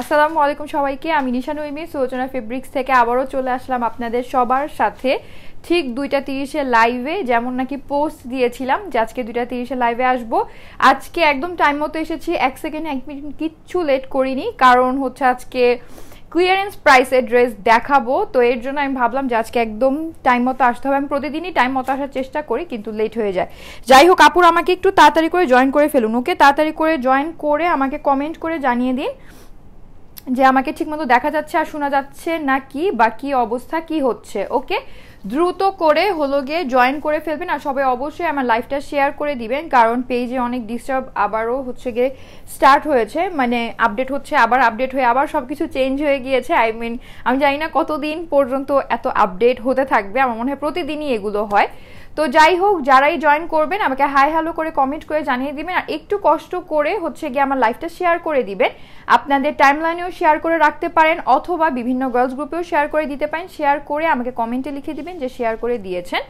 আসসালামু আলাইকুম সবাইকে আমি নিশা নইমি সুলোচনা ফেব্রিক্স থেকে আবারও চলে আসলাম আপনাদের সবার সাথে ঠিক দুইটা তিরিশে লাইভে যেমন নাকি পোস্ট দিয়েছিলাম যে আজকে দুইটা তিরিশে লাইভে আসব আজকে একদম টাইম মতো এসেছি এক সেকেন্ড এক মিনিট কিচ্ছু লেট করিনি কারণ হচ্ছে আজকে ক্লিয়ারেন্স প্রাইসে ড্রেস দেখাবো তো এর জন্য আমি ভাবলাম যে আজকে একদম টাইম মতো আসতে হবে আমি প্রতিদিনই টাইম মতো আসার চেষ্টা করি কিন্তু লেট হয়ে যায় যাই হোক আপুর আমাকে একটু তাড়াতাড়ি করে জয়েন করে ফেলুন ওকে তাড়াতাড়ি করে জয়েন করে আমাকে কমেন্ট করে জানিয়ে দিন যে আমাকে ঠিকমতো দেখা যাচ্ছে আর শোনা যাচ্ছে না কি বা কি অবস্থা কি হচ্ছে ওকে দ্রুত করে হলো গিয়ে জয়েন করে ফেলবেন আর সবাই অবশ্যই আমার লাইফটা শেয়ার করে দিবেন কারণ পেজে অনেক ডিস্টার্ব আবারও হচ্ছে গিয়ে স্টার্ট হয়েছে মানে আপডেট হচ্ছে আবার আপডেট হয়ে আবার সব কিছু চেঞ্জ হয়ে গিয়েছে আই মিন আমি জানি না কতদিন পর্যন্ত এত আপডেট হতে থাকবে আমার মনে হয় প্রতিদিনই এগুলো হয় তো যাই হোক যারাই জয়েন করবেন আমাকে হাই হ্যালো করে কমেন্ট করে জানিয়ে দিবেন আর একটু কষ্ট করে হচ্ছে গিয়ে আমার লাইফটা শেয়ার করে দিবেন আপনাদের টাইমলাইনেও শেয়ার করে রাখতে পারেন অথবা বিভিন্ন গার্লস গ্রুপেও শেয়ার করে দিতে পারেন শেয়ার করে আমাকে কমেন্টে লিখে দিবেন যে শেয়ার করে দিয়েছেন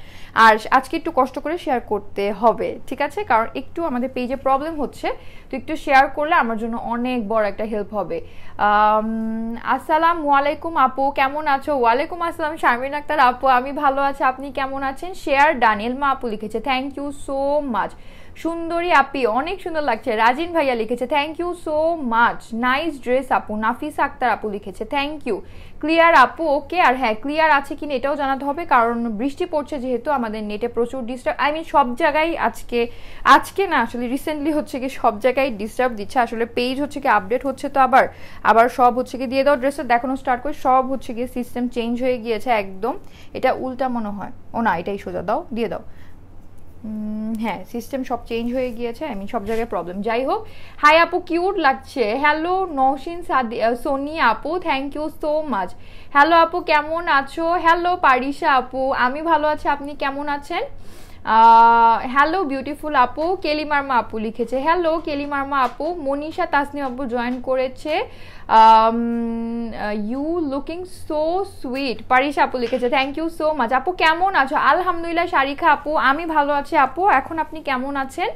আর আজকে একটু কষ্ট করে শেয়ার করতে হবে ঠিক আছে কারণ একটু আমাদের পেজে প্রবলেম হচ্ছে তো একটু শেয়ার করলে আমার জন্য অনেক বড় একটা হেল্প হবে আসসালাম ওয়ালাইকুম আপু কেমন আছো ওয়ালাইকুম আসসালাম শারমিন আক্তার আপু আমি ভালো আছি আপনি কেমন আছেন শেয়ার ডানিয়েল মা আপু লিখেছে থ্যাংক ইউ সো মাচ সুন্দরী আপি অনেক সুন্দর লাগছে রাজিন ভাইয়া লিখেছে thank you so much nice dress আপু নাফিস আক্তার আপু লিখেছে থ্যাংক ইউ ক্লিয়ার আপু ওকে আর হ্যাঁ ক্লিয়ার আছে কিনা এটাও জানাতে হবে কারণ বৃষ্টি পড়ছে যেহেতু আমাদের নেটে প্রচুর ডিস্টার্ব আই মিন সব জায়গায় আজকে আজকে না আসলে রিসেন্টলি হচ্ছে কি সব জায়গায় ডিস্টার্ব দিচ্ছে আসলে পেজ হচ্ছে কি আপডেট হচ্ছে তো আবার আবার সব হচ্ছে কি দিয়ে দাও ড্রেসটা দেখানো স্টার্ট করে সব হচ্ছে গিয়ে সিস্টেম চেঞ্জ হয়ে গিয়েছে একদম এটা উল্টা মনে হয় ও না এটাই সোজা দাও দিয়ে দাও হ্যাঁ সিস্টেম সব চেঞ্জ হয়ে গিয়েছে আমি সব জায়গায় প্রবলেম যাই হোক হাই আপু কিউট লাগছে হ্যালো নৌসিন সাদি সোনি আপু thank you so much hello আপু কেমন আছো হ্যালো পারিশা আপু আমি ভালো আছি আপনি কেমন আছেন হ্যালো বিউটিফুল আপু কেলি আপু লিখেছে হ্যালো কেলি আপু মনীষা তাসনি আপু জয়েন করেছে you looking so sweet Parisha আপু লিখেছে থ্যাংক ইউ সো মাচ আপু কেমন আছো আলহামদুলিল্লাহ শারিখা আপু আমি ভালো আছি আপু এখন আপনি কেমন আছেন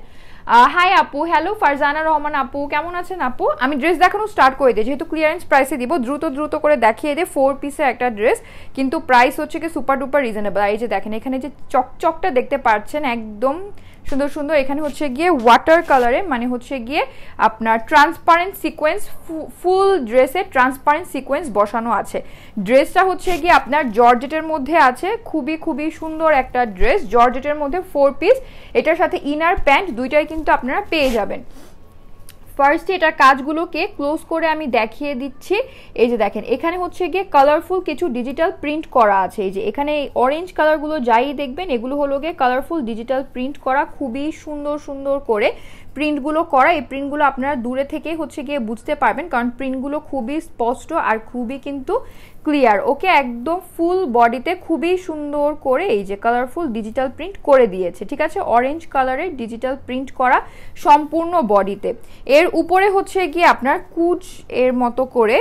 হাই আপু হ্যালো ফারজানা রহমান আপু কেমন আছেন আপু আমি ড্রেস দেখানো স্টার্ট করে দিই যেহেতু ক্লিয়ারেন্স প্রাইসে দিব দ্রুত দ্রুত করে দেখিয়ে দে ফোর পিসের একটা ড্রেস কিন্তু প্রাইস হচ্ছে কি সুপার ডুপার রিজনেবল এই যে দেখেন এখানে যে চকচকটা দেখতে পাচ্ছেন একদম সুন্দর সুন্দর এখানে হচ্ছে গিয়ে ওয়াটার কালারে মানে হচ্ছে গিয়ে আপনার ট্রান্সপারেন্ট সিকোয়েন্স ফুল ড্রেসে ট্রান্সপারেন্ট সিকোয়েন্স বসানো আছে ড্রেসটা হচ্ছে গিয়ে আপনার জর্জেটের মধ্যে আছে খুবই খুবই সুন্দর একটা ড্রেস জর্জেটের মধ্যে ফোর পিস এটার সাথে ইনার প্যান্ট দুইটাই কিন্তু আপনারা পেয়ে যাবেন ফার্স্টে এটার কাজগুলোকে ক্লোজ করে আমি দেখিয়ে দিচ্ছি এই যে দেখেন এখানে হচ্ছে গিয়ে কালারফুল কিছু ডিজিটাল প্রিন্ট করা আছে এই যে এখানে এই অরেঞ্জ কালারগুলো যাই দেখবেন এগুলো হলো গিয়ে কালারফুল ডিজিটাল প্রিন্ট করা খুবই সুন্দর সুন্দর করে প্রিন্টগুলো করা এই প্রিন্টগুলো আপনারা দূরে থেকে হচ্ছে গিয়ে বুঝতে পারবেন কারণ প্রিন্টগুলো খুবই স্পষ্ট আর খুবই কিন্তু ক্লিয়ার ওকে একদম ফুল বডিতে খুবই সুন্দর করে এই যে কালারফুল ডিজিটাল প্রিন্ট করে দিয়েছে ঠিক আছে অরেঞ্জ কালারের ডিজিটাল প্রিন্ট করা সম্পূর্ণ বডিতে এর উপরে হচ্ছে গিয়ে আপনার কুচ এর মতো করে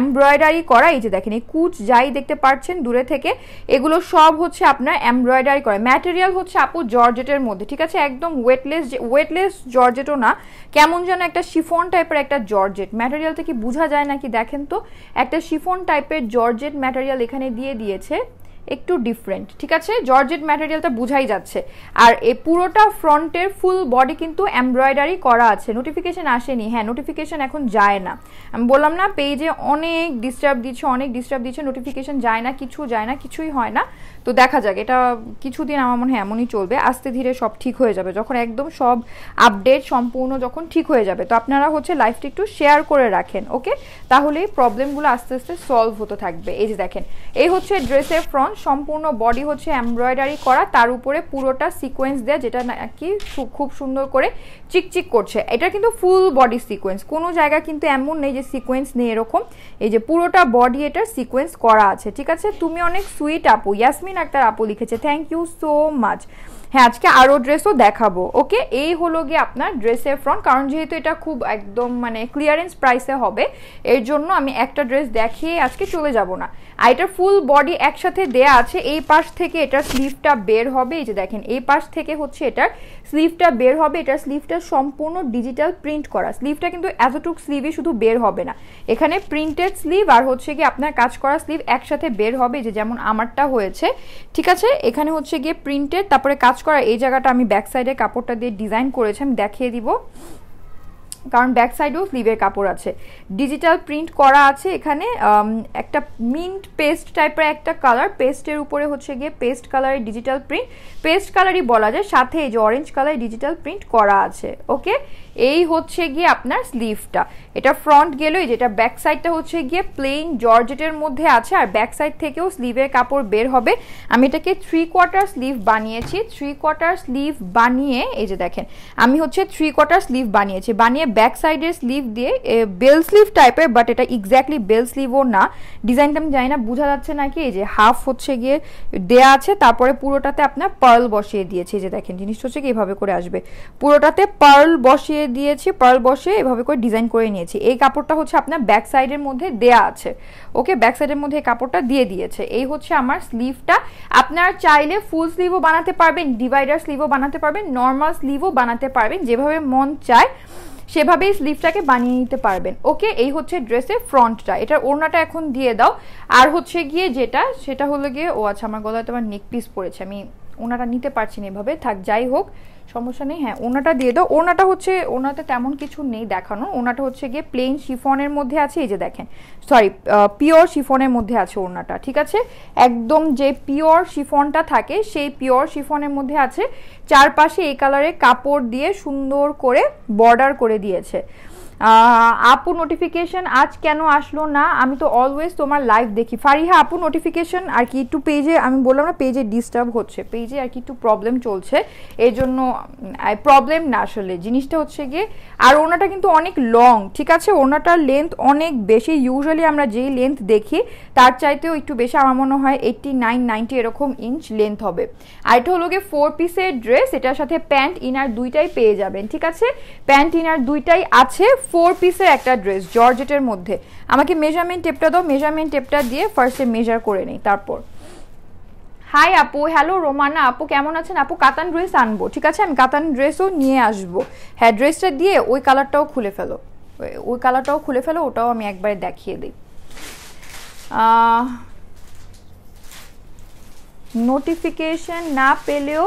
এমব্রয়ডারি করা এই যে দেখেন এই কুচ যাই দেখতে পাচ্ছেন দূরে থেকে এগুলো সব হচ্ছে আপনার এমব্রয়ডারি করা ম্যাটেরিয়াল হচ্ছে আপু জর্জেটের মধ্যে ঠিক আছে একদম ওয়েটলেস যে ওয়েটলেস জর্জেটও না কেমন যেন একটা শিফন টাইপের একটা জর্জেট ম্যাটেরিয়ালটা কি বোঝা যায় নাকি দেখেন তো একটা শিফন টাইপের জর্জেট ম্যাটেরিয়াল এখানে দিয়ে দিয়েছে একটু ডিফারেন্ট ঠিক আছে জর্জেট ম্যাটেরিয়ালটা বোঝাই যাচ্ছে আর এ পুরোটা ফ্রন্টের ফুল বডি কিন্তু এমব্রয়ডারি করা আছে নোটিফিকেশান আসেনি হ্যাঁ নোটিফিকেশান এখন যায় না আমি বললাম না পেজে অনেক ডিস্টার্ব দিচ্ছে অনেক ডিস্টার্ব দিচ্ছে নোটিফিকেশান যায় না কিছু যায় না কিছুই হয় না তো দেখা যাক এটা কিছুদিন আমার মনে হয় এমনই চলবে আস্তে ধীরে সব ঠিক হয়ে যাবে যখন একদম সব আপডেট সম্পূর্ণ যখন ঠিক হয়ে যাবে তো আপনারা হচ্ছে লাইফটি একটু শেয়ার করে রাখেন ওকে তাহলে প্রবলেমগুলো আস্তে আস্তে সলভ হতে থাকবে এই যে দেখেন এই হচ্ছে ড্রেসের ফ্রন্ট সম্পূর্ণ বডি হচ্ছে এমব্রয়ডারি করা তার উপরে পুরোটা সিকোয়েন্স দেয়া যেটা নাকি খুব সুন্দর করে চিকচিক করছে এটা কিন্তু ফুল বডি সিকোয়েন্স কোনো জায়গা কিন্তু এমন নেই যে সিকোয়েন্স নেই এরকম এই যে পুরোটা বডি এটা সিকোয়েন্স করা আছে ঠিক আছে তুমি অনেক সুইট আপু ইয়াসমিন আক্তার আপু লিখেছে থ্যাংক ইউ সো মাচ হ্যাঁ আজকে আরও ড্রেসও দেখাবো ওকে এই হলো গিয়ে আপনার ড্রেসের ফ্রন্ট কারণ যেহেতু এটা খুব একদম মানে ক্লিয়ারেন্স প্রাইসে হবে এর জন্য আমি একটা ড্রেস দেখিয়ে আজকে চলে যাব না আর এটার ফুল বডি একসাথে দেয়া আছে এই পাশ থেকে এটার স্লিভটা বের হবে এই যে দেখেন এই পাশ থেকে হচ্ছে এটার স্লিভটা বের হবে এটার স্লিভটা সম্পূর্ণ ডিজিটাল প্রিন্ট করা স্লিভটা কিন্তু এতটুক স্লিভই শুধু বের হবে না এখানে প্রিন্টেড স্লিভ আর হচ্ছে কি আপনার কাজ করা স্লিভ একসাথে বের হবে যে যেমন আমারটা হয়েছে ঠিক আছে এখানে হচ্ছে গিয়ে প্রিন্টেড তারপরে কাজ করা এই জায়গাটা আমি ব্যাক সাইডে কাপড়টা দিয়ে ডিজাইন করেছি আমি দেখিয়ে দিব কারণ ব্যাক সাইডেও স্লিভের কাপড় আছে ডিজিটাল প্রিন্ট করা আছে এখানে একটা মিন্ট পেস্ট টাইপের একটা কালার পেস্টের উপরে হচ্ছে গিয়ে পেস্ট কালারে ডিজিটাল প্রিন্ট পেস্ট কালারই বলা যায় সাথে এই যে অরেঞ্জ কালারে ডিজিটাল প্রিন্ট করা আছে ওকে এই হচ্ছে গিয়ে আপনার স্লিভটা এটা ফ্রন্ট গেলেই যেটা ব্যাক সাইডটা হচ্ছে গিয়ে প্লেন জর্জেটের মধ্যে আছে আর ব্যাক সাইড থেকেও স্লিভের কাপড় বের হবে আমি এটাকে থ্রি কোয়ার্টার স্লিভ বানিয়েছি থ্রি কোয়ার্টার স্লিভ বানিয়ে এই যে দেখেন আমি হচ্ছে থ্রি কোয়ার্টার স্লিভ বানিয়েছি বানিয়ে ব্যাক সাইডের স্লিভ দিয়ে বেল স্লিভ টাইপের বাট এটা এক্স্যাক্টলি বেল স্লিভও না ডিজাইনটা আমি জানি না বোঝা যাচ্ছে নাকি এই যে হাফ হচ্ছে গিয়ে দেয়া আছে তারপরে পুরোটাতে আপনার পার্ল বসিয়ে দিয়েছে যে দেখেন জিনিসটা হচ্ছে কি এভাবে করে আসবে পুরোটাতে পার্ল বসিয়ে দিয়েছি পার্ল বসিয়ে এভাবে করে ডিজাইন করে নিয়েছি এই কাপড়টা হচ্ছে আপনার ব্যাক সাইডের মধ্যে দেয়া আছে ওকে ব্যাক সাইডের মধ্যে এই কাপড়টা দিয়ে দিয়েছে এই হচ্ছে আমার স্লিভটা আপনার চাইলে ফুল স্লিভও বানাতে পারবেন ডিভাইডার স্লিভও বানাতে পারবেন নর্মাল স্লিভও বানাতে পারবেন যেভাবে মন চায় সেভাবেই স্লিভটাকে বানিয়ে নিতে পারবেন ওকে এই হচ্ছে ড্রেসের ফ্রন্টটা এটার ওড়নাটা এখন দিয়ে দাও আর হচ্ছে গিয়ে যেটা সেটা হলো গিয়ে ও আচ্ছা আমার গলায় তোমার নেক পিস পড়েছে আমি ওনাটা নিতে পারছি না এভাবে থাক যাই হোক সমস্যা নেই হ্যাঁ ওনাটা দিয়ে দাও ওনাটা হচ্ছে ওনাতে তেমন কিছু নেই দেখানো ওনাটা হচ্ছে গিয়ে প্লেন শিফনের মধ্যে আছে এই যে দেখেন সরি পিওর শিফনের মধ্যে আছে ওনাটা ঠিক আছে একদম যে পিওর শিফনটা থাকে সেই পিওর শিফনের মধ্যে আছে চারপাশে এই কালারে কাপড় দিয়ে সুন্দর করে বর্ডার করে দিয়েছে আপু নোটিফিকেশন আজ কেন আসলো না আমি তো অলওয়েজ তোমার লাইভ দেখি ফারিহা আপু নোটিফিকেশন আর কি একটু পেজে আমি বললাম না পেজে ডিস্টার্ব হচ্ছে পেজে আর কি একটু প্রবলেম চলছে এই জন্য প্রবলেম না আসলে জিনিসটা হচ্ছে গিয়ে আর ওনাটা কিন্তু অনেক লং ঠিক আছে ওনাটার লেন্থ অনেক বেশি ইউজুয়ালি আমরা যেই লেন্থ দেখি তার চাইতেও একটু বেশি আমার মনে হয় এইটটি নাইন নাইনটি এরকম ইঞ্চ লেন্থ হবে আর এটা হলো গিয়ে ফোর পিসের ড্রেস এটার সাথে প্যান্ট ইনার দুইটাই পেয়ে যাবেন ঠিক আছে প্যান্ট ইনার দুইটাই আছে ফোর পিসের একটা ড্রেস জর্জেটের মধ্যে আমাকে মেজারমেন্ট টেপটা দাও মেজারমেন্ট টেপটা দিয়ে ফার্স্টে মেজার করে নেই তারপর হাই আপু হ্যালো রোমানা আপু কেমন আছেন আপু কাতান ড্রেস আনবো ঠিক আছে আমি কাতান ড্রেসও নিয়ে আসবো হ্যাঁ ড্রেসটা দিয়ে ওই কালারটাও খুলে ফেলো ওই কালারটাও খুলে ফেলো ওটাও আমি একবারে দেখিয়ে দিই নোটিফিকেশন না পেলেও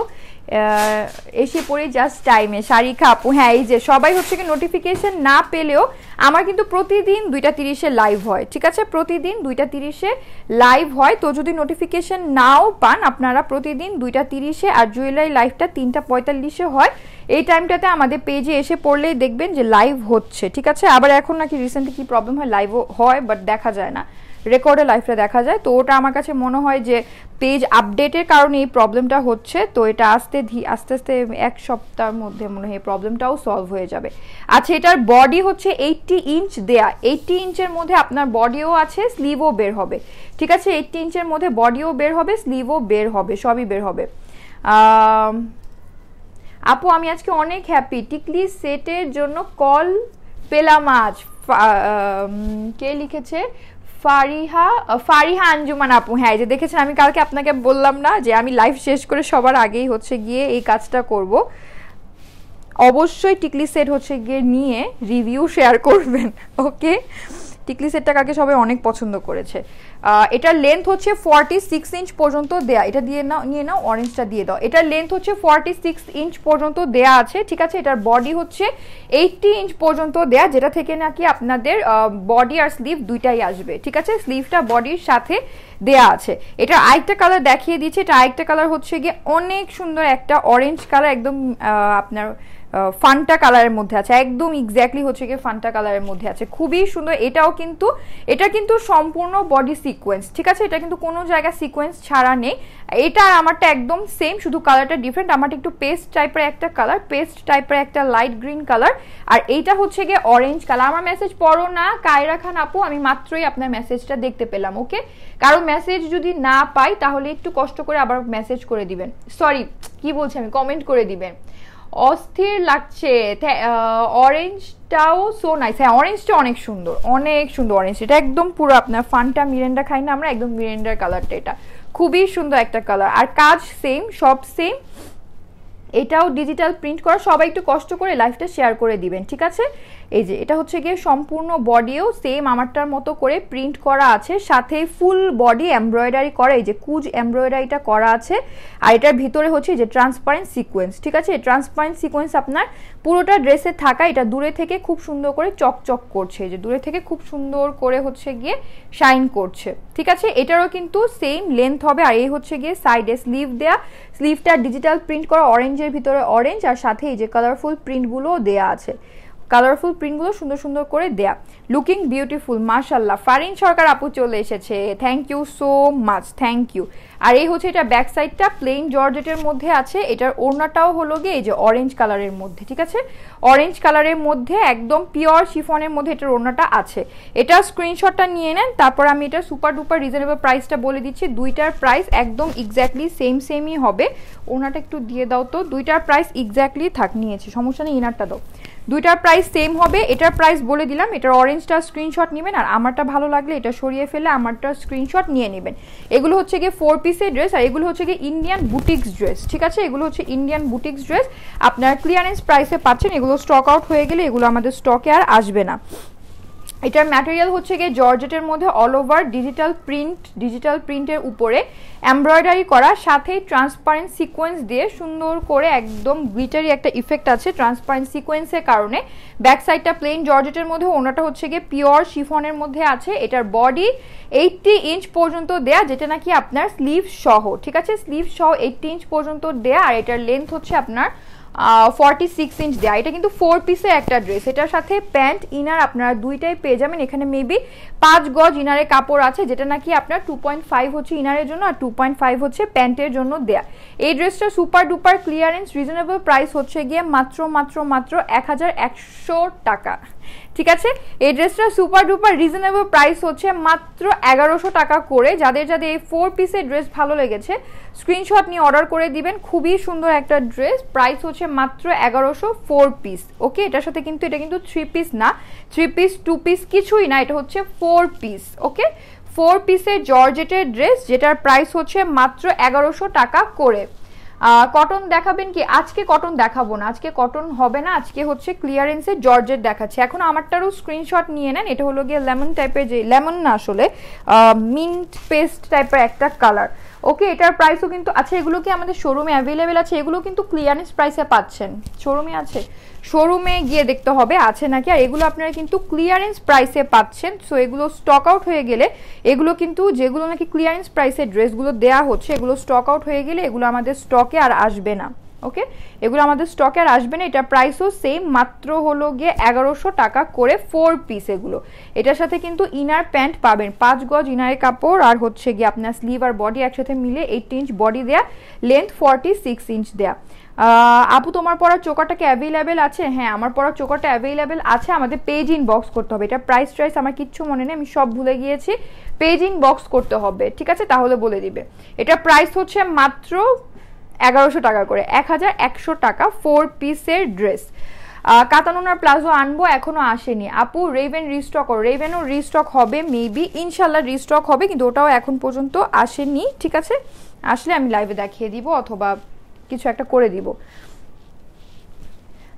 এসে পড়ি জাস্ট টাইমে শারিকা আপু হ্যাঁ এই যে সবাই হচ্ছে কি নোটিফিকেশন না পেলেও আমার কিন্তু প্রতিদিন দুইটা তিরিশে লাইভ হয় ঠিক আছে প্রতিদিন দুইটা তিরিশে লাইভ হয় তো যদি নোটিফিকেশন নাও পান আপনারা প্রতিদিন দুইটা তিরিশে আর জুয়েলারি লাইভটা তিনটা পঁয়তাল্লিশে হয় এই টাইমটাতে আমাদের পেজে এসে পড়লেই দেখবেন যে লাইভ হচ্ছে ঠিক আছে আবার এখন নাকি রিসেন্টলি কী প্রবলেম হয় লাইভও হয় বাট দেখা যায় না রেকর্ডে লাইফটা দেখা যায় তো ওটা আমার কাছে মনে হয় যে পেজ আপডেটের কারণে এই প্রবলেমটা হচ্ছে তো এটা আস্তে আস্তে আস্তে এক সপ্তাহের মধ্যে মনে হয় প্রবলেমটাও সলভ হয়ে যাবে আচ্ছা এটার বডি হচ্ছে এইটটি ইঞ্চ দেয়া এইটটি ইঞ্চের মধ্যে আপনার বডিও আছে স্লিভও বের হবে ঠিক আছে এইটটি ইঞ্চের মধ্যে বডিও বের হবে স্লিভও বের হবে সবই বের হবে আপু আমি আজকে অনেক হ্যাপি টিকলি সেটের জন্য কল পেলাম আজ কে লিখেছে ফারিহা ফারিহা আঞ্জুমান আপু হ্যাঁ এই যে দেখেছেন আমি কালকে আপনাকে বললাম না যে আমি লাইভ শেষ করে সবার আগেই হচ্ছে গিয়ে এই কাজটা করব অবশ্যই টিকলি সেট হচ্ছে গিয়ে নিয়ে রিভিউ শেয়ার করবেন ওকে টিকলি সেটটা কাকে সবাই অনেক পছন্দ করেছে এটার লেন্থ হচ্ছে ফর্টি সিক্স ইঞ্চ পর্যন্ত দেয়া এটা দিয়ে নাও নিয়ে নাও অরেঞ্জটা দিয়ে দাও এটার লেন্থ হচ্ছে ফর্টি সিক্স ইঞ্চ পর্যন্ত দেয়া আছে ঠিক আছে এটার বডি হচ্ছে এইটটি ইঞ্চ পর্যন্ত দেয়া যেটা থেকে নাকি আপনাদের বডি আর স্লিভ দুইটাই আসবে ঠিক আছে স্লিভটা বডির সাথে দেয়া আছে এটা আরেকটা কালার দেখিয়ে দিচ্ছে এটা আরেকটা কালার হচ্ছে গিয়ে অনেক সুন্দর একটা অরেঞ্জ কালার একদম আপনার ফান্টা কালারের মধ্যে আছে একদম এক্স্যাক্টলি হচ্ছে গিয়ে ফান্টা কালারের মধ্যে আছে খুবই সুন্দর এটাও কিন্তু এটা কিন্তু সম্পূর্ণ বডি সিকোয়েন্স ঠিক আছে এটা কিন্তু কোনো জায়গায় সিকোয়েন্স ছাড়া নেই এটা আমারটা একদম সেম শুধু কালারটা ডিফারেন্ট আমারটা একটু পেস্ট টাইপের একটা কালার পেস্ট টাইপের একটা লাইট গ্রিন কালার আর এইটা হচ্ছে গিয়ে অরেঞ্জ কালার আমার মেসেজ পড়ো না কায়রা খান আপু আমি মাত্রই আপনার মেসেজটা দেখতে পেলাম ওকে কারণ মেসেজ যদি না পাই তাহলে একটু কষ্ট করে আবার মেসেজ করে দিবেন সরি কি বলছি আমি কমেন্ট করে দিবেন অস্থির লাগছে অরেঞ্জটাও সো নাইস হ্যাঁ অরেঞ্জটা অনেক সুন্দর অনেক সুন্দর অরেঞ্জ এটা একদম পুরো আপনার ফানটা মিরেন্ডা খাই না আমরা একদম মিরেন্ডার কালারটা এটা খুবই সুন্দর একটা কালার আর কাজ সেম সব সেম এটাও ডিজিটাল প্রিন্ট করা সবাই একটু কষ্ট করে লাইফটা শেয়ার করে দিবেন ঠিক আছে এই যে এটা হচ্ছে গিয়ে সম্পূর্ণ বডিও সেম আমারটার মতো করে প্রিন্ট করা আছে সাথে ফুল বডি এমব্রয়ডারি করা এই যে কুজ এমব্রয়ডারিটা করা আছে আর এটার ভিতরে হচ্ছে যে ট্রান্সপারেন্ট সিকোয়েন্স ঠিক আছে ট্রান্সপারেন্ট সিকোয়েন্স আপনার পুরোটা ড্রেসে থাকা এটা দূরে থেকে খুব সুন্দর করে চকচক করছে যে দূরে থেকে খুব সুন্দর করে হচ্ছে গিয়ে শাইন করছে ঠিক আছে এটারও কিন্তু সেম লেন্থ হবে আর এই হচ্ছে গিয়ে সাইডে স্লিভ দেয়া স্লিভটা ডিজিটাল প্রিন্ট করা অরেঞ্জের ভিতরে অরেঞ্জ আর সাথে এই যে কালারফুল প্রিন্টগুলোও দেয়া আছে কালারফুল প্রিন্টগুলো সুন্দর সুন্দর করে দেয়া লুকিং বিউটিফুল মাশাল্লাহ ফারিন সরকার আপু চলে এসেছে thank you so much thank you আর এই হচ্ছে এটা ব্যাক সাইডটা প্লেন জর্জেটের মধ্যে আছে এটার ওড়নাটাও হলো গিয়ে এই যে অরেঞ্জ কালারের মধ্যে ঠিক আছে অরেঞ্জ কালারের মধ্যে একদম পিওর শিফনের মধ্যে এটার ওড়নাটা আছে এটা স্ক্রিনশটটা নিয়ে নেন তারপর আমি এটা সুপার ডুপার রিজনেবল প্রাইসটা বলে দিচ্ছি দুইটার প্রাইস একদম এক্স্যাক্টলি সেম সেমই হবে ওড়নাটা একটু দিয়ে দাও তো দুইটার প্রাইস এক্স্যাক্টলি থাক নিয়েছে সমস্যা নেই ইনারটা দাও দুইটার প্রাইস সেম হবে এটার প্রাইস বলে দিলাম এটার অরেঞ্জটা স্ক্রিনশট নেবেন আর আমারটা ভালো লাগলে এটা সরিয়ে ফেলে আমারটা স্ক্রিনশট নিয়ে নেবেন এগুলো হচ্ছে গিয়ে ফোর পিসের ড্রেস আর এগুলো হচ্ছে কি ইন্ডিয়ান বুটিক্স ড্রেস ঠিক আছে এগুলো হচ্ছে ইন্ডিয়ান বুটিক্স ড্রেস আপনার ক্লিয়ারেন্স প্রাইসে পাচ্ছেন এগুলো স্টক আউট হয়ে গেলে এগুলো আমাদের স্টকে আর আসবে না এটার ম্যাটেরিয়াল হচ্ছে গিয়ে জর্জেটের মধ্যে all over digital print digital প্রিন্টের উপরে এমব্রয়ডারি করা সাথে ট্রান্সপারেন্ট সিকোয়েন্স দিয়ে সুন্দর করে একদম গ্লিটারি একটা ইফেক্ট আছে ট্রান্সপারেন্ট সিকোয়েন্সের কারণে ব্যাক সাইডটা প্লেন জর্জেটের মধ্যে ওনাটা হচ্ছে গিয়ে পিওর শিফনের মধ্যে আছে এটার বডি এইটটি ইঞ্চ পর্যন্ত দেয়া যেটা নাকি আপনার স্লিভ সহ ঠিক আছে স্লিভ সহ এইটটি ইঞ্চ পর্যন্ত দেয়া আর এটার লেন্থ হচ্ছে আপনার ফর্টি সিক্স ইঞ্চ দেওয়া এটা কিন্তু ফোর পিসে একটা ড্রেস এটার সাথে প্যান্ট ইনার আপনারা দুইটাই পেয়ে যাবেন এখানে মেবি পাঁচ গজ ইনারের কাপড় আছে যেটা নাকি আপনার টু পয়েন্ট ফাইভ হচ্ছে ইনারের জন্য আর টু পয়েন্ট ফাইভ হচ্ছে প্যান্টের জন্য দেয়া এই ড্রেসটা super duper clearance reasonable price হচ্ছে গিয়ে মাত্র মাত্র মাত্র এক হাজার একশো টাকা ঠিক আছে এই ড্রেসটা সুপার ডুপার রিজনেবল প্রাইস হচ্ছে মাত্র এগারোশো টাকা করে যাদের যাদের এই ফোর পিসের ড্রেস ভালো লেগেছে স্ক্রিনশট নিয়ে অর্ডার করে দিবেন খুবই সুন্দর একটা ড্রেস প্রাইস হচ্ছে মাত্র এগারোশো ফোর পিস ওকে এটার সাথে কিন্তু এটা কিন্তু থ্রি পিস না থ্রি পিস টু পিস কিছুই না এটা হচ্ছে ফোর পিস ওকে ফোর পিসের জর্জেটের ড্রেস যেটার প্রাইস হচ্ছে মাত্র এগারোশো টাকা করে কটন দেখাবেন কি আজকে কটন দেখাবো না আজকে কটন হবে না আজকে হচ্ছে ক্লিয়ারেন্সে জর্জের দেখাচ্ছে এখন আমারটারও স্ক্রিনশট নিয়ে নেন এটা হলো গিয়ে লেমন টাইপের যে লেমন না আসলে মিন্ট পেস্ট টাইপের একটা কালার ওকে এটার প্রাইসও কিন্তু আছে এগুলো কি আমাদের শোরুমে অ্যাভেলেবেল আছে এগুলো কিন্তু ক্লিয়ারেন্স প্রাইসে পাচ্ছেন শোরুমে আছে শোরুমে গিয়ে দেখতে হবে আছে নাকি আর এগুলো আপনারা কিন্তু ক্লিয়ারেন্স প্রাইসে পাচ্ছেন সো এগুলো স্টক আউট হয়ে গেলে এগুলো কিন্তু যেগুলো নাকি ক্লিয়ারেন্স প্রাইসে ড্রেসগুলো দেয়া হচ্ছে এগুলো স্টক আউট হয়ে গেলে এগুলো আমাদের স্টকে আর আসবে না ওকে এগুলো আমাদের স্টকে আর আসবে না এটা প্রাইসও সেম মাত্র হলো গিয়ে এগারোশো টাকা করে ফোর পিস এগুলো এটার সাথে কিন্তু ইনার প্যান্ট পাবেন পাঁচ গজ ইনারের কাপড় আর হচ্ছে গিয়ে আপনার স্লিভ আর বডি একসাথে মিলে এইট ইঞ্চ বডি দেয়া লেন্থ ফর্টি সিক্স ইঞ্চ দেয়া আপু তোমার পড়ার চোকাটা কি অ্যাভেলেবেল আছে হ্যাঁ আমার পড়ার চোকাটা অ্যাভেলেবেল আছে আমাদের পেজ ইনবক্স করতে হবে এটা প্রাইস ট্রাইস আমার কিচ্ছু মনে নেই আমি সব ভুলে গিয়েছি পেজ ইনবক্স করতে হবে ঠিক আছে তাহলে বলে দিবে এটা প্রাইস হচ্ছে মাত্র এগারোশো টাকা করে এক হাজার একশো টাকা ফোর পিসের ড্রেস কাতানোনার প্লাজো আনবো এখনও আসেনি আপু রেভেন রিস্টক রেভেনও রিস্টক হবে মেবি ইনশাল্লাহ রিস্টক হবে কিন্তু ওটাও এখন পর্যন্ত আসেনি ঠিক আছে আসলে আমি লাইভে দেখিয়ে দিব অথবা কিছু একটা করে দিব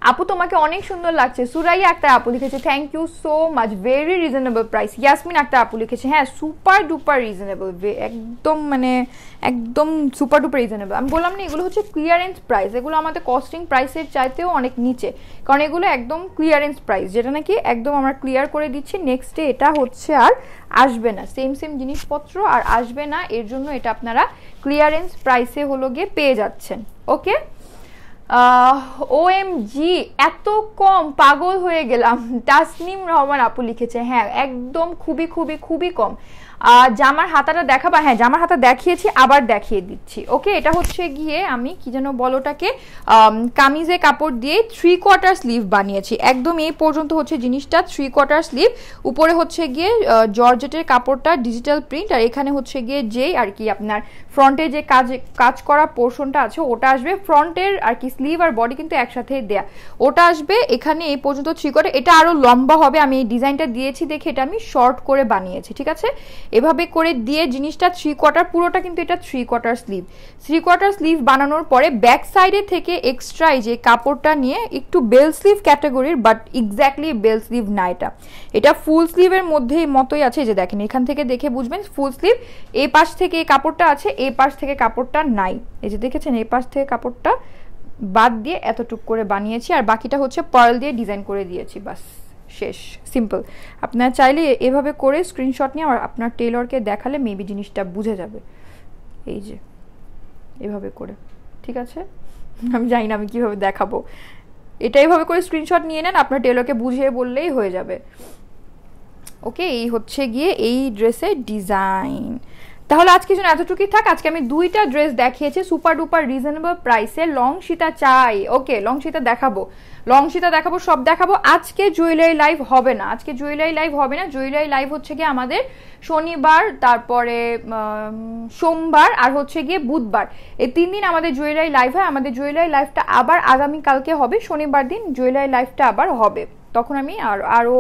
আপু তোমাকে অনেক সুন্দর লাগছে সুরাই আক্তার আপু লিখেছে thank you so much very reasonable price Yasmin Akter আপু লিখেছে হ্যাঁ সুপার ডুপার রিজনেবল একদম মানে একদম সুপার ডুপার রিজনেবল আমি বললাম না এগুলো হচ্ছে ক্লিয়ারেন্স প্রাইস এগুলো আমাদের কস্টিং প্রাইসের চাইতেও অনেক নিচে কারণ এগুলো একদম ক্লিয়ারেন্স প্রাইস যেটা নাকি একদম আমরা ক্লিয়ার করে দিচ্ছি নেক্সট ডে এটা হচ্ছে আর আসবে না সেম সেম জিনিসপত্র আর আসবে না এর জন্য এটা আপনারা ক্লিয়ারেন্স প্রাইসে হলো গিয়ে পেয়ে যাচ্ছেন ওকে ওএমজি এত কম পাগল হয়ে গেলাম তাসনিম রহমান আপু লিখেছে হ্যাঁ একদম খুবই খুবই খুবই কম জামার হাতাটা দেখাবা হ্যাঁ জামার হাতা দেখিয়েছি আবার দেখিয়ে দিচ্ছি ওকে এটা হচ্ছে গিয়ে আমি কি যেন বলোটাকে কামিজে কাপড় দিয়ে থ্রি কোয়ার্টার স্লিভ বানিয়েছি একদম এই পর্যন্ত হচ্ছে জিনিসটা থ্রি কোয়ার্টার স্লিভ উপরে হচ্ছে গিয়ে জর্জেটের কাপড়টা ডিজিটাল প্রিন্ট আর এখানে হচ্ছে গিয়ে যে আর কি আপনার ফ্রন্টে যে কাজ কাজ করা পোর্শনটা আছে ওটা আসবে ফ্রন্টের আর কি স্লিভ আর বডি কিন্তু একসাথে দেয়া ওটা আসবে এখানে এই পর্যন্ত থ্রি কোয়ার্টার এটা আরও লম্বা হবে আমি এই ডিজাইনটা দিয়েছি দেখে এটা আমি শর্ট করে বানিয়েছি ঠিক আছে এভাবে করে দিয়ে জিনিসটা থ্রি কোয়ার্টার পুরোটা কিন্তু এটা three quarter sleeve three quarter sleeve বানানোর পরে ব্যাক সাইডে থেকে এক্সট্রা এই যে কাপড়টা নিয়ে একটু বেল স্লিভ ক্যাটাগরির বাট এক্স্যাক্টলি বেল স্লিভ না এটা এটা ফুল স্লিভের মধ্যে মতোই আছে যে দেখেন এখান থেকে দেখে বুঝবেন ফুল স্লিভ এ পাশ থেকে এই কাপড়টা আছে এ পাশ থেকে কাপড়টা নাই এই যে দেখেছেন এ পাশ থেকে কাপড়টা বাদ দিয়ে এতটুক করে বানিয়েছি আর বাকিটা হচ্ছে পার্ল দিয়ে ডিজাইন করে দিয়েছি বাস শেষ সিম্পল আপনার চাইলে এভাবে করে স্ক্রিনশট নিয়ে আর আপনার টেলরকে দেখালে মেবি জিনিসটা বুঝে যাবে এই যে এভাবে করে ঠিক আছে আমি জানি না আমি কীভাবে দেখাবো এটা এভাবে করে স্ক্রিনশট নিয়ে নেন আপনার টেলরকে বুঝিয়ে বললেই হয়ে যাবে ওকে এই হচ্ছে গিয়ে এই ড্রেসের ডিজাইন তাহলে আজকে জন্য এতটুকুই থাক আজকে আমি দুইটা ড্রেস দেখিয়েছি সুপার ডুপার রিজনেবল প্রাইসে লং সীতা চাই ওকে লং সীতা দেখাবো লং সীতা দেখাবো সব দেখাবো আজকে জুয়েলারি লাইভ হবে না আজকে জুয়েলারি লাইভ হবে না জুয়েলারি লাইভ হচ্ছে গিয়ে আমাদের শনিবার তারপরে সোমবার আর হচ্ছে গিয়ে বুধবার এই তিন দিন আমাদের জুয়েলারি লাইভ হয় আমাদের জুয়েলারি লাইভটা আবার আগামীকালকে হবে শনিবার দিন জুয়েলারি লাইভটা আবার হবে তখন আমি আর আরও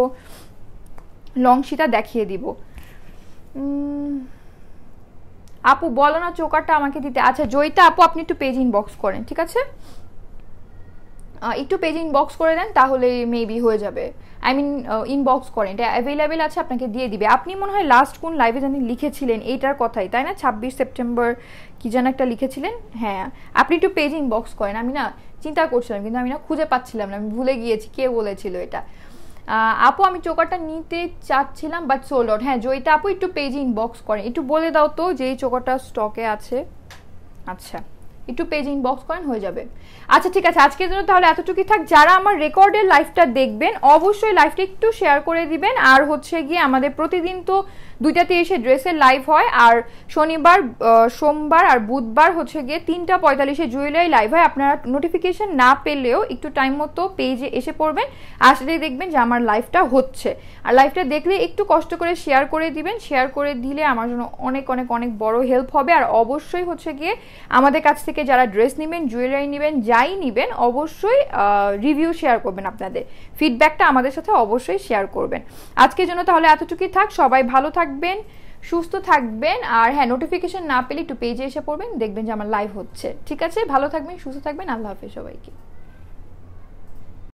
লং সীতা দেখিয়ে দিব আপু বলো না চোকারটা আমাকে দিতে আচ্ছা জয়িতা আপু আপনি একটু পেজ ইনবক্স করেন ঠিক আছে একটু পেজ ইনবক্স করে দেন তাহলে মেবি হয়ে যাবে আই মিন ইনবক্স করেন এটা অ্যাভেলেবেল আছে আপনাকে দিয়ে দিবে আপনি মনে হয় লাস্ট কোন লাইভে জানি লিখেছিলেন এইটার কথাই তাই না ছাব্বিশ সেপ্টেম্বর কী যেন একটা লিখেছিলেন হ্যাঁ আপনি একটু পেজ ইনবক্স করেন আমি না চিন্তা করছিলাম কিন্তু আমি না খুঁজে পাচ্ছিলাম না আমি ভুলে গিয়েছি কে বলেছিল এটা আপু আমি চোকারটা নিতে চাচ্ছিলাম বাট সোল্ড আউট হ্যাঁ জয়িতা আপু একটু পেজে ইনবক্স করেন একটু বলে দাও তো যে এই চোকারটা স্টকে আছে আচ্ছা একটু পেজ ইনবক্স করেন হয়ে যাবে আচ্ছা ঠিক আছে আজকের জন্য তাহলে এতটুকুই থাক যারা আমার রেকর্ডের লাইভটা দেখবেন অবশ্যই লাইভটা একটু শেয়ার করে দিবেন আর হচ্ছে গিয়ে আমাদের প্রতিদিন তো দুইটা তিরিশে ড্রেসের লাইভ হয় আর শনিবার সোমবার আর বুধবার হচ্ছে গিয়ে তিনটা পঁয়তাল্লিশে জুয়েলারি লাইভ হয় আপনারা নোটিফিকেশন না পেলেও একটু টাইম মতো পেজে এসে পড়বেন আসলে দেখবেন যে আমার লাইভটা হচ্ছে আর লাইভটা দেখলে একটু কষ্ট করে শেয়ার করে দিবেন শেয়ার করে দিলে আমার জন্য অনেক অনেক অনেক বড় হেল্প হবে আর অবশ্যই হচ্ছে গিয়ে আমাদের কাছ থেকে যারা ড্রেস নেবেন জুয়েলারি নেবেন যাই নেবেন অবশ্যই রিভিউ শেয়ার করবেন আপনাদের ফিডব্যাকটা আমাদের সাথে অবশ্যই শেয়ার করবেন আজকের জন্য তাহলে এতটুকুই থাক সবাই ভালো থাক থাকবেন সুস্থ থাকবেন আর হ্যাঁ নোটিফিকেশন না পেলে একটু পেজে এসে পড়বেন দেখবেন যে আমার লাইভ হচ্ছে ঠিক আছে ভালো থাকবেন সুস্থ থাকবেন আল্লাহ হাফেজ সবাইকে